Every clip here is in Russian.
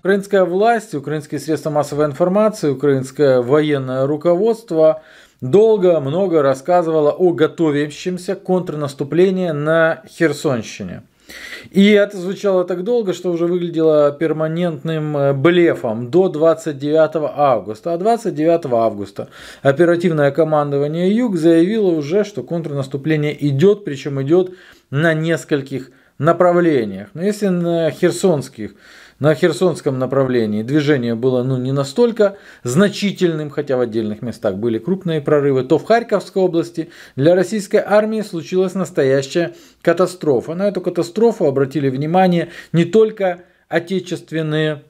Украинская власть, украинские средства массовой информации, украинское военное руководство долго, много рассказывало о готовящемся контрнаступлении на Херсонщине. И это звучало так долго, что уже выглядело перманентным э, блефом до 29 августа. А 29 августа оперативное командование Юг заявило уже, что контрнаступление идет, причем идет на нескольких направлениях. Но ну, если на херсонских на Херсонском направлении движение было ну, не настолько значительным, хотя в отдельных местах были крупные прорывы, то в Харьковской области для российской армии случилась настоящая катастрофа. На эту катастрофу обратили внимание не только отечественные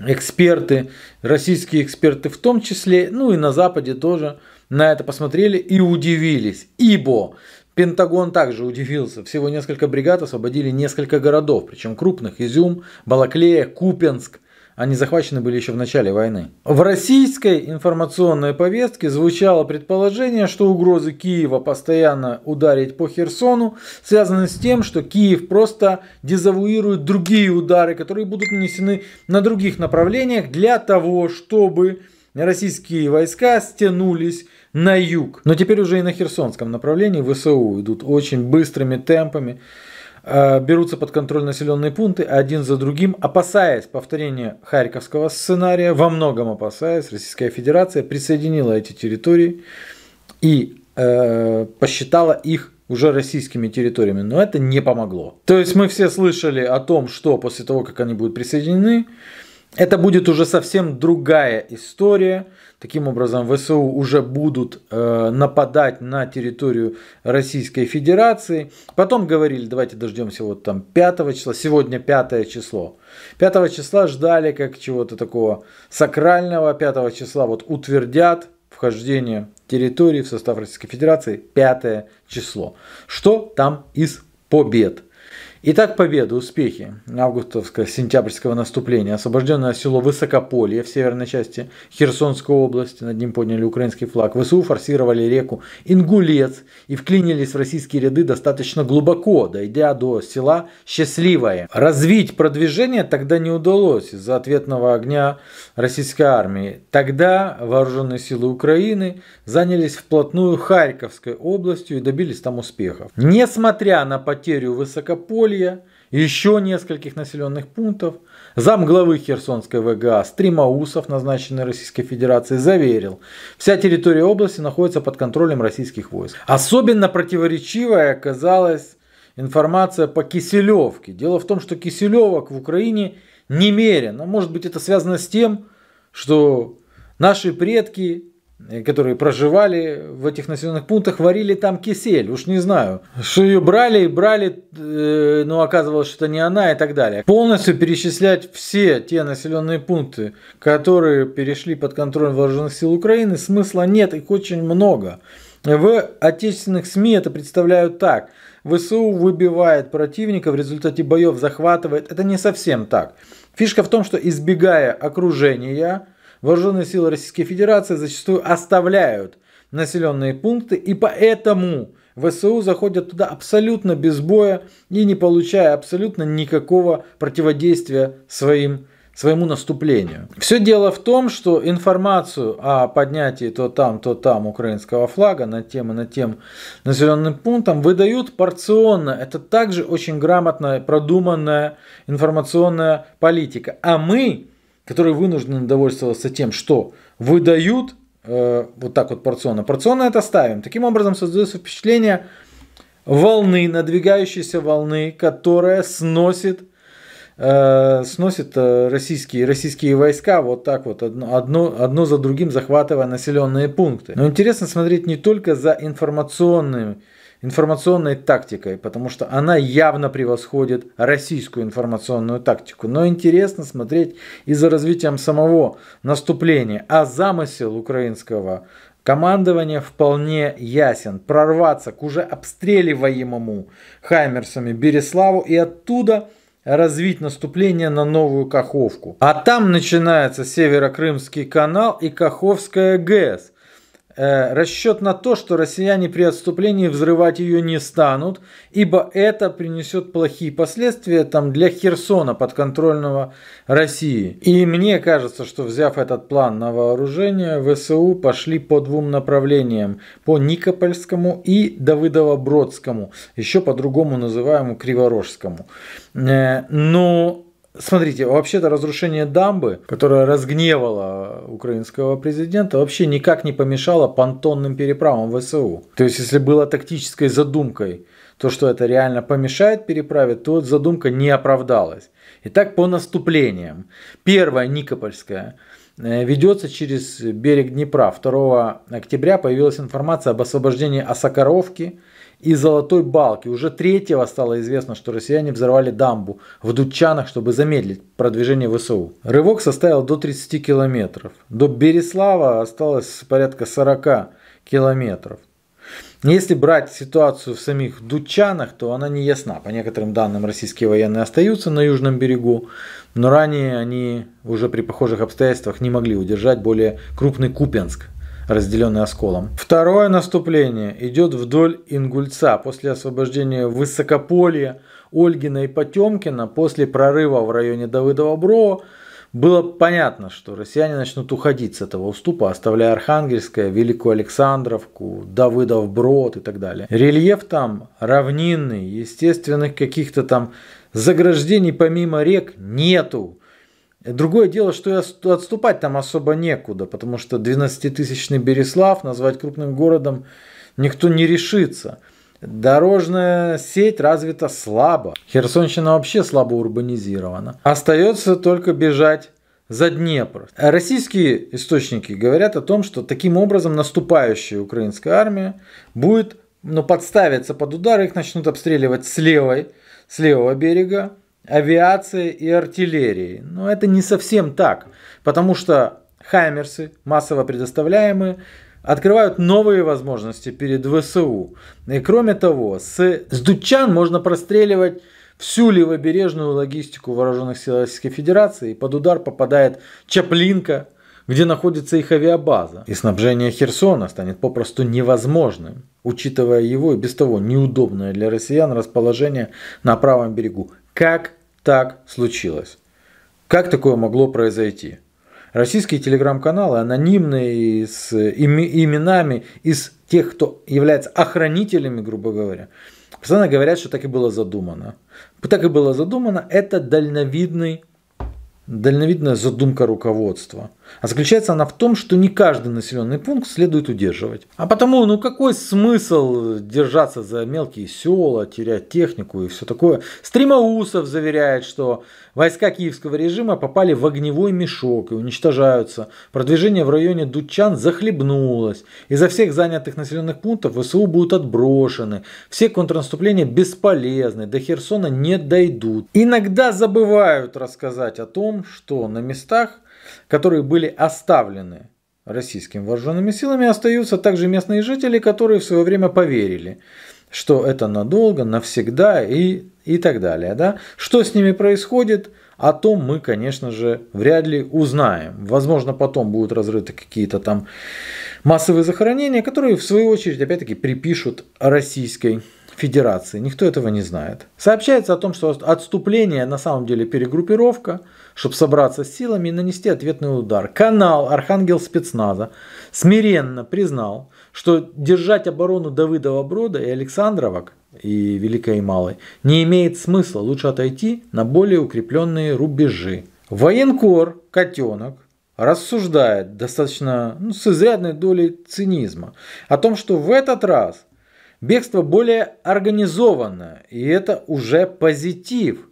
эксперты, российские эксперты в том числе, ну и на Западе тоже на это посмотрели и удивились, ибо Пентагон также удивился. Всего несколько бригад освободили несколько городов, причем крупных – Изюм, Балаклея, Купенск. Они захвачены были еще в начале войны. В российской информационной повестке звучало предположение, что угрозы Киева постоянно ударить по Херсону связаны с тем, что Киев просто дезавуирует другие удары, которые будут нанесены на других направлениях для того, чтобы российские войска стянулись на юг. Но теперь уже и на Херсонском направлении ВСУ идут очень быстрыми темпами а, берутся под контроль населенные пункты один за другим, опасаясь повторения Харьковского сценария, во многом опасаясь, Российская Федерация присоединила эти территории и э, посчитала их уже российскими территориями, но это не помогло. То есть мы все слышали о том, что после того, как они будут присоединены, это будет уже совсем другая история. Таким образом, ВСУ уже будут э, нападать на территорию Российской Федерации. Потом говорили, давайте дождемся вот там 5 числа. Сегодня 5 число. 5 числа ждали как чего-то такого сакрального. 5 числа вот утвердят вхождение территории в состав Российской Федерации. 5 число. Что там из побед? Итак, победы, успехи августовского сентябрьского наступления. Освобожденное село Высокополье в северной части Херсонской области, над ним подняли украинский флаг. ВСУ форсировали реку Ингулец и вклинились в российские ряды достаточно глубоко, дойдя до села Счастливое. Развить продвижение тогда не удалось из-за ответного огня российской армии. Тогда вооруженные силы Украины занялись вплотную Харьковской областью и добились там успехов. Несмотря на потерю Высокополья, Ставрополья, еще нескольких населенных пунктов, замглавы Херсонской ВГА Стримаусов, назначенный Российской Федерацией, заверил, вся территория области находится под контролем российских войск. Особенно противоречивая оказалась информация по Киселевке. Дело в том, что Киселевок в Украине немерено. Может быть это связано с тем, что наши предки Э, которые проживали в этих населенных пунктах, варили там кисель, уж не знаю. Что ее брали и брали, э, но оказывалось, что это не она и так далее. Полностью перечислять все те населенные пункты, которые перешли под контроль вооруженных сил Украины, смысла нет, их очень много. В отечественных СМИ это представляют так. ВСУ выбивает противника, в результате боев захватывает. Это не совсем так. Фишка в том, что избегая окружения, Вооруженные силы Российской Федерации зачастую оставляют населенные пункты, и поэтому ВСУ заходят туда абсолютно без боя и не получая абсолютно никакого противодействия своим своему наступлению. Все дело в том, что информацию о поднятии то там, то там украинского флага на тем и на тем населенным пунктом выдают порционно. Это также очень грамотная, продуманная информационная политика. А мы которые вынуждены довольствоваться тем, что выдают э, вот так вот порционно. Порционно это ставим. Таким образом создается впечатление волны, надвигающейся волны, которая сносит, э, сносит э, российские, российские войска вот так вот одно, одно, одно за другим захватывая населенные пункты. Но интересно смотреть не только за информационными информационной тактикой, потому что она явно превосходит российскую информационную тактику. Но интересно смотреть и за развитием самого наступления, а замысел украинского командования вполне ясен. Прорваться к уже обстреливаемому Хаймерсами Береславу и оттуда развить наступление на Новую Каховку. А там начинается Северокрымский канал и Каховская ГЭС. Э, расчет на то, что россияне при отступлении взрывать ее не станут, ибо это принесет плохие последствия там, для Херсона, подконтрольного России. И мне кажется, что взяв этот план на вооружение, ВСУ пошли по двум направлениям, по Никопольскому и Давыдово-Бродскому, еще по-другому называемому Криворожскому. Э, но Смотрите, вообще-то разрушение дамбы, которое разгневало украинского президента, вообще никак не помешало понтонным переправам ВСУ. То есть, если было тактической задумкой то, что это реально помешает переправе, то задумка не оправдалась. Итак, по наступлениям. Первая Никопольская э, ведется через берег Днепра. 2 октября появилась информация об освобождении Осокоровки – и Золотой Балки. Уже третьего стало известно, что россияне взорвали дамбу в Дудчанах, чтобы замедлить продвижение ВСУ. Рывок составил до 30 километров. До Береслава осталось порядка 40 километров. Если брать ситуацию в самих Дучанах, то она не ясна. По некоторым данным, российские военные остаются на южном берегу, но ранее они уже при похожих обстоятельствах не могли удержать более крупный Купенск разделенный осколом. Второе наступление идет вдоль Ингульца после освобождения Высокополья, Ольгина и Потемкина, после прорыва в районе Давыдова-Бро, было понятно, что россияне начнут уходить с этого уступа, оставляя Архангельское, Великую Александровку, Давыдов Брод и так далее. Рельеф там равнинный, естественных каких-то там заграждений помимо рек нету. Другое дело, что и отступать там особо некуда, потому что 12-тысячный Береслав назвать крупным городом никто не решится. Дорожная сеть развита слабо. Херсонщина вообще слабо урбанизирована. Остается только бежать за Днепр. Российские источники говорят о том, что таким образом наступающая украинская армия будет ну, подставиться под удар, их начнут обстреливать с левой, с левого берега, авиации и артиллерии. Но это не совсем так, потому что хаймерсы, массово предоставляемые, открывают новые возможности перед ВСУ. И кроме того, с, с Дучан можно простреливать всю левобережную логистику вооруженных сил Российской Федерации, и под удар попадает Чаплинка, где находится их авиабаза, и снабжение Херсона станет попросту невозможным, учитывая его и без того неудобное для россиян расположение на правом берегу как так случилось? Как такое могло произойти? Российские телеграм-каналы анонимные с именами из тех, кто является охранителями, грубо говоря, постоянно говорят, что так и было задумано. Так и было задумано, это дальновидный, дальновидная задумка руководства – а заключается она в том, что не каждый населенный пункт следует удерживать. А потому, ну какой смысл держаться за мелкие села, терять технику и все такое? Стримоусов заверяет, что войска киевского режима попали в огневой мешок и уничтожаются. Продвижение в районе Дучан захлебнулось. за всех занятых населенных пунктов ВСУ будут отброшены. Все контрнаступления бесполезны, до Херсона не дойдут. Иногда забывают рассказать о том, что на местах которые были оставлены российскими вооруженными силами, остаются также местные жители, которые в свое время поверили, что это надолго, навсегда и, и так далее. Да? Что с ними происходит, о том мы, конечно же, вряд ли узнаем. Возможно, потом будут разрыты какие-то там массовые захоронения, которые, в свою очередь, опять-таки, припишут российской Федерации. Никто этого не знает. Сообщается о том, что отступление на самом деле перегруппировка, чтобы собраться с силами и нанести ответный удар. Канал Архангел спецназа смиренно признал, что держать оборону Давыдова Брода и Александровок и Великой и Малой не имеет смысла. Лучше отойти на более укрепленные рубежи. Военкор Котенок рассуждает достаточно ну, с изрядной долей цинизма о том, что в этот раз Бегство более организовано, и это уже позитив.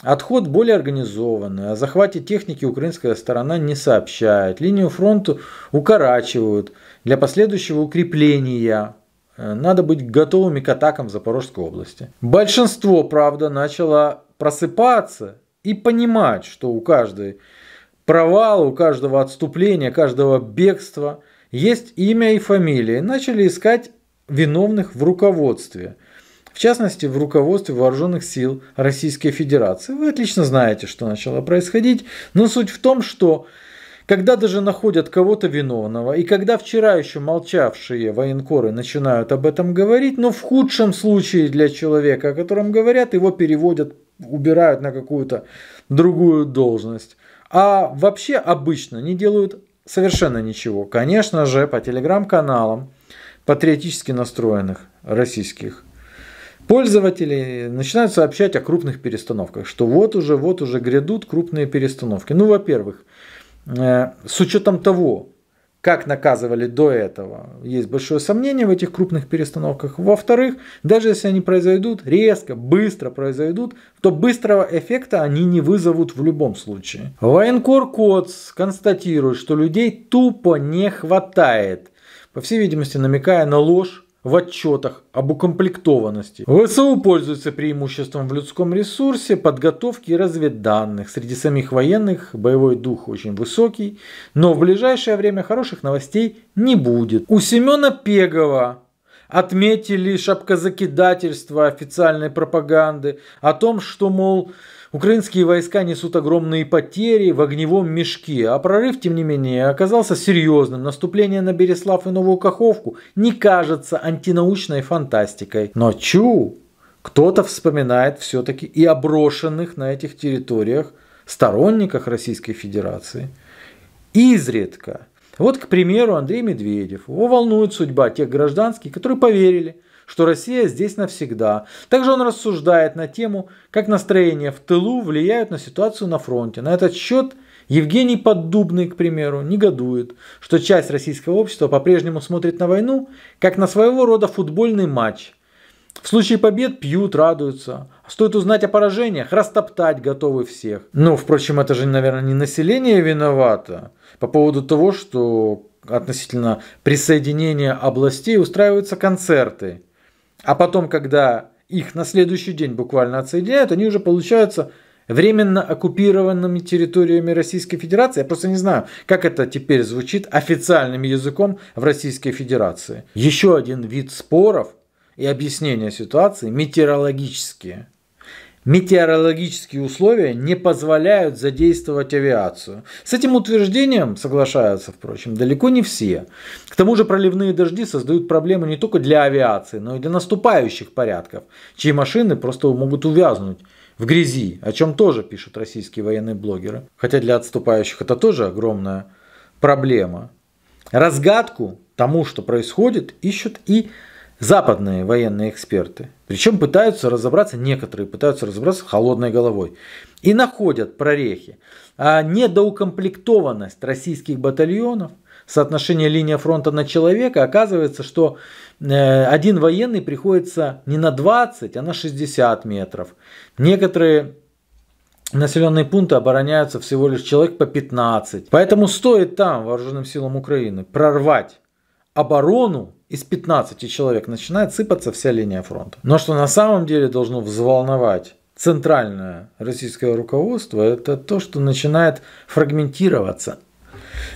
Отход более организованный, о захвате техники украинская сторона не сообщает. Линию фронта укорачивают для последующего укрепления. Э, надо быть готовыми к атакам в Запорожской области. Большинство, правда, начало просыпаться и понимать, что у каждой провала, у каждого отступления, каждого бегства есть имя и фамилия. Начали искать виновных в руководстве, в частности, в руководстве вооруженных сил Российской Федерации. Вы отлично знаете, что начало происходить, но суть в том, что когда даже находят кого-то виновного, и когда вчера еще молчавшие военкоры начинают об этом говорить, но в худшем случае для человека, о котором говорят, его переводят, убирают на какую-то другую должность. А вообще обычно не делают совершенно ничего. Конечно же, по телеграм-каналам патриотически настроенных российских пользователей начинают сообщать о крупных перестановках, что вот уже, вот уже грядут крупные перестановки. Ну, во-первых, э, с учетом того, как наказывали до этого, есть большое сомнение в этих крупных перестановках. Во-вторых, даже если они произойдут резко, быстро произойдут, то быстрого эффекта они не вызовут в любом случае. Военкор Коц констатирует, что людей тупо не хватает по всей видимости намекая на ложь в отчетах об укомплектованности. ВСУ пользуется преимуществом в людском ресурсе, подготовке и разведданных. Среди самих военных боевой дух очень высокий, но в ближайшее время хороших новостей не будет. У Семена Пегова отметили шапкозакидательство официальной пропаганды о том, что, мол, Украинские войска несут огромные потери в огневом мешке, а прорыв, тем не менее, оказался серьезным. Наступление на Береслав и Новую Каховку не кажется антинаучной фантастикой. Но чу! Кто-то вспоминает все-таки и оброшенных на этих территориях сторонниках Российской Федерации. Изредка. Вот, к примеру, Андрей Медведев. Его волнует судьба тех гражданских, которые поверили – что Россия здесь навсегда. Также он рассуждает на тему, как настроения в тылу влияют на ситуацию на фронте. На этот счет Евгений Поддубный, к примеру, негодует, что часть российского общества по-прежнему смотрит на войну, как на своего рода футбольный матч. В случае побед пьют, радуются. Стоит узнать о поражениях, растоптать готовы всех. Ну, впрочем, это же, наверное, не население виновато по поводу того, что относительно присоединения областей устраиваются концерты. А потом, когда их на следующий день буквально отсоединяют, они уже получаются временно оккупированными территориями Российской Федерации. Я просто не знаю, как это теперь звучит официальным языком в Российской Федерации. Еще один вид споров и объяснения ситуации метеорологические. Метеорологические условия не позволяют задействовать авиацию. С этим утверждением соглашаются, впрочем, далеко не все. К тому же проливные дожди создают проблемы не только для авиации, но и для наступающих порядков, чьи машины просто могут увязнуть в грязи, о чем тоже пишут российские военные блогеры. Хотя для отступающих это тоже огромная проблема. Разгадку тому, что происходит, ищут и западные военные эксперты. Причем пытаются разобраться, некоторые пытаются разобраться холодной головой. И находят прорехи. А недоукомплектованность российских батальонов, соотношение линия фронта на человека, оказывается, что э, один военный приходится не на 20, а на 60 метров. Некоторые населенные пункты обороняются всего лишь человек по 15. Поэтому стоит там, вооруженным силам Украины, прорвать оборону из 15 человек начинает сыпаться вся линия фронта. Но что на самом деле должно взволновать центральное российское руководство, это то, что начинает фрагментироваться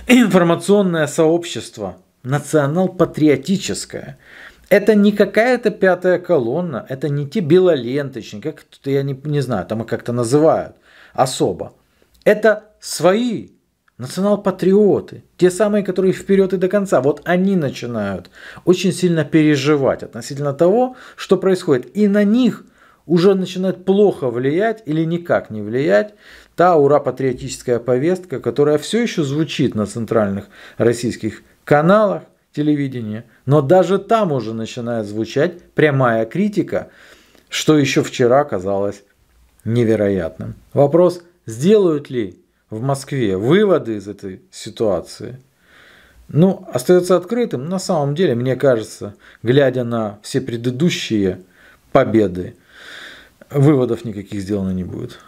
информационное сообщество, национал-патриотическое. Это не какая-то пятая колонна, это не те белоленточники, как я не, не знаю, там их как-то называют особо. Это свои национал-патриоты, те самые, которые вперед и до конца, вот они начинают очень сильно переживать относительно того, что происходит. И на них уже начинает плохо влиять или никак не влиять та ура-патриотическая повестка, которая все еще звучит на центральных российских каналах телевидения, но даже там уже начинает звучать прямая критика, что еще вчера казалось невероятным. Вопрос, сделают ли в Москве, выводы из этой ситуации, ну, остается открытым. На самом деле, мне кажется, глядя на все предыдущие победы, выводов никаких сделано не будет.